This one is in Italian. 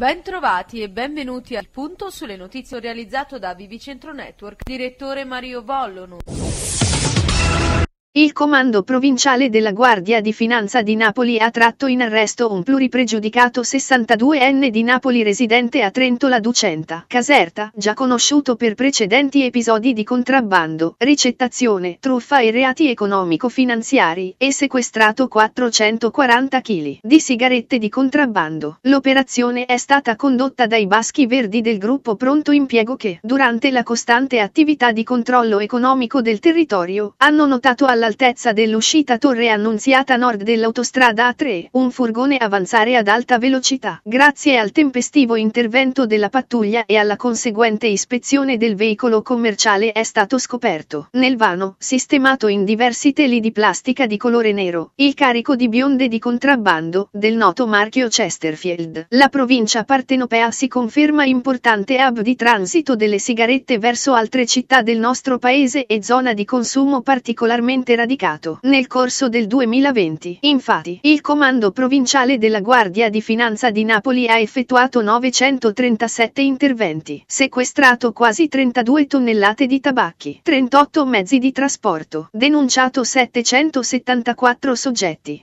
Bentrovati e benvenuti al punto sulle notizie realizzato da Vivicentro Network, direttore Mario Vollono. Il comando provinciale della Guardia di Finanza di Napoli ha tratto in arresto un pluripregiudicato 62enne di Napoli residente a Trento la Ducenta, Caserta, già conosciuto per precedenti episodi di contrabbando, ricettazione, truffa e reati economico-finanziari, e sequestrato 440 kg di sigarette di contrabbando. L'operazione è stata condotta dai Baschi Verdi del gruppo Pronto Impiego che, durante la costante attività di controllo economico del territorio, hanno notato alla all'altezza dell'uscita Torre Annunziata nord dell'autostrada A3, un furgone avanzare ad alta velocità. Grazie al tempestivo intervento della pattuglia e alla conseguente ispezione del veicolo commerciale è stato scoperto, nel vano, sistemato in diversi teli di plastica di colore nero, il carico di bionde di contrabbando, del noto marchio Chesterfield. La provincia partenopea si conferma importante hub di transito delle sigarette verso altre città del nostro paese e zona di consumo particolarmente completamente radicato nel corso del 2020. Infatti, il Comando Provinciale della Guardia di Finanza di Napoli ha effettuato 937 interventi, sequestrato quasi 32 tonnellate di tabacchi, 38 mezzi di trasporto, denunciato 774 soggetti.